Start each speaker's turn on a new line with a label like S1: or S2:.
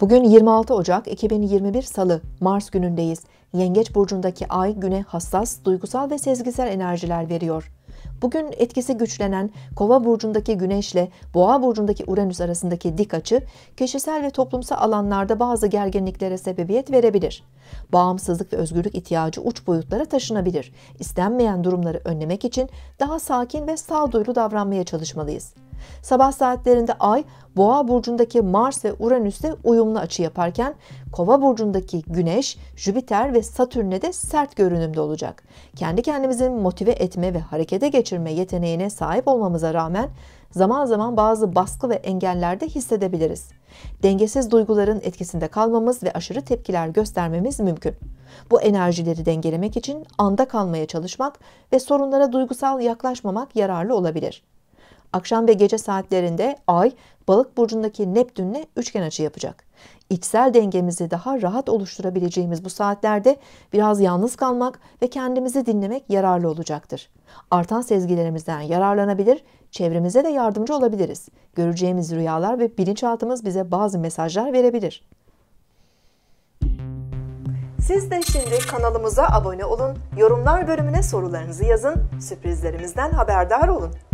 S1: Bugün 26 Ocak 2021 Salı, Mars günündeyiz. Yengeç burcundaki ay güne hassas, duygusal ve sezgisel enerjiler veriyor. Bugün etkisi güçlenen Kova burcundaki Güneşle Boğa burcundaki Uranüs arasındaki dik açı kişisel ve toplumsal alanlarda bazı gerginliklere sebebiyet verebilir. Bağımsızlık ve özgürlük ihtiyacı uç boyutlara taşınabilir. İstenmeyen durumları önlemek için daha sakin ve sağduyulu davranmaya çalışmalıyız. Sabah saatlerinde Ay, Boğa burcundaki Mars ve Uranüs'e uyumlu açı yaparken Kova burcundaki Güneş, Jüpiter ve Satürn'e de sert görünümde olacak. Kendi kendimizin motive etme ve harekete geçirme yeteneğine sahip olmamıza rağmen zaman zaman bazı baskı ve engeller de hissedebiliriz. Dengesiz duyguların etkisinde kalmamız ve aşırı tepkiler göstermemiz mümkün. Bu enerjileri dengelemek için anda kalmaya çalışmak ve sorunlara duygusal yaklaşmamak yararlı olabilir. Akşam ve gece saatlerinde Ay, Balık burcundaki Neptün'le üçgen açı yapacak. İçsel dengemizi daha rahat oluşturabileceğimiz bu saatlerde biraz yalnız kalmak ve kendimizi dinlemek yararlı olacaktır. Artan sezgilerimizden yararlanabilir, çevremize de yardımcı olabiliriz. Göreceğimiz rüyalar ve bilinçaltımız bize bazı mesajlar verebilir. Siz de şimdi kanalımıza abone olun, yorumlar bölümüne sorularınızı yazın, sürprizlerimizden haberdar olun.